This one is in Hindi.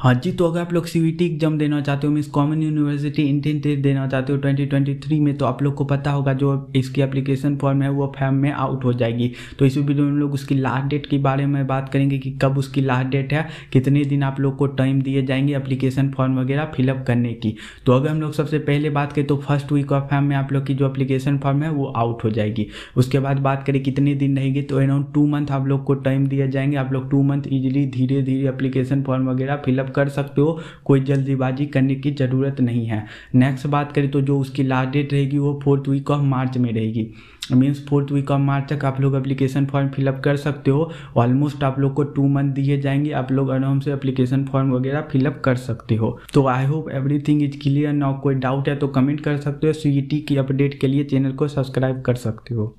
हाँ जी तो अगर आप लोग सी एग्जाम देना चाहते हो miss common university intent test देना चाहते हो 2023 में तो आप लोग को पता होगा जो इसकी एप्लीकेशन फॉर्म है वो फैम में आउट हो जाएगी तो इस वीडियो में लोग उसकी लास्ट डेट के बारे में बात करेंगे कि कब उसकी लास्ट डेट है कितने दिन आप लोग को टाइम दिए जाएंगे अप्लीकेशन फॉर्म वगैरह फिलअप करने की तो अगर हम लोग सबसे पहले बात करें तो फर्स्ट वीक ऑफ फैम में आप लोग की जो अप्लीकेशन फॉर्म है वो आउट हो जाएगी उसके बाद बात करें कितने दिन रहेंगे तो अराउंड टू मंथ आप लोग को टाइम दिए जाएंगे आप लोग टू मंथ ईजिली धीरे धीरे अप्लीकेशन फॉर्म वगैरह फिलअप आप कर सकते हो कोई जल्दीबाजी करने की ज़रूरत नहीं है नेक्स्ट बात करें तो जो उसकी लास्ट डेट रहेगी वो फोर्थ वीक ऑफ मार्च में रहेगी means fourth week of March तक आप लोग एप्लीकेशन फॉर्म फिलअप कर सकते हो ऑलमोस्ट आप लोग को टू मंथ दिए जाएंगे आप लोग आराम से एप्लीकेशन फॉर्म वगैरह फिलअप कर सकते हो तो I hope everything is clear ना कोई डाउट है तो कमेंट कर सकते हो सी e की अपडेट के लिए चैनल को सब्सक्राइब कर सकते हो